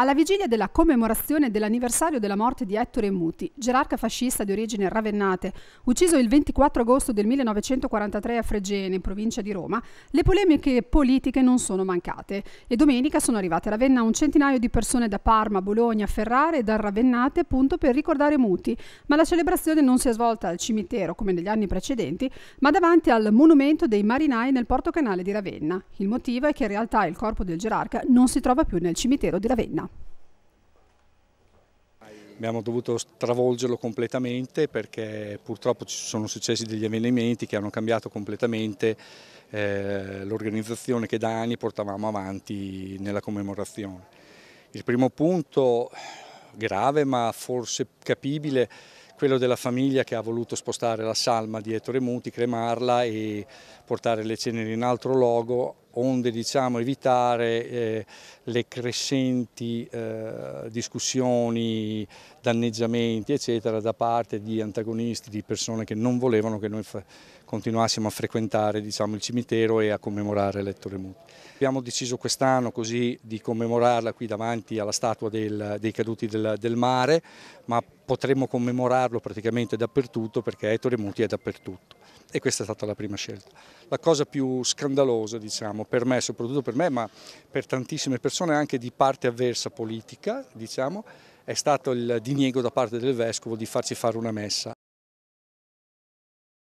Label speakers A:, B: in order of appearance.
A: Alla vigilia della commemorazione dell'anniversario della morte di Ettore Muti, gerarca fascista di origine ravennate, ucciso il 24 agosto del 1943 a Fregene, in provincia di Roma, le polemiche politiche non sono mancate e domenica sono arrivate a Ravenna un centinaio di persone da Parma, Bologna, Ferrara e dal Ravennate appunto per ricordare Muti, ma la celebrazione non si è svolta al cimitero come negli anni precedenti, ma davanti al monumento dei marinai nel porto canale di Ravenna. Il motivo è che in realtà il corpo del gerarca non si trova più nel cimitero di Ravenna
B: abbiamo dovuto stravolgerlo completamente perché purtroppo ci sono successi degli avvenimenti che hanno cambiato completamente eh, l'organizzazione che da anni portavamo avanti nella commemorazione. Il primo punto grave ma forse capibile quello della famiglia che ha voluto spostare la salma di Ettore Muti, cremarla e portare le ceneri in altro logo onde diciamo, evitare eh, le crescenti eh, discussioni, danneggiamenti eccetera da parte di antagonisti, di persone che non volevano che noi continuassimo a frequentare diciamo, il cimitero e a commemorare Lettore Muti. Abbiamo deciso quest'anno così di commemorarla qui davanti alla statua del, dei caduti del, del mare, ma potremmo commemorarlo praticamente dappertutto perché Ettore Muti è dappertutto e questa è stata la prima scelta. La cosa più scandalosa diciamo, diciamo, per me, soprattutto per me, ma per tantissime persone anche di parte avversa politica, diciamo, è stato il diniego da parte del Vescovo di farci fare una messa.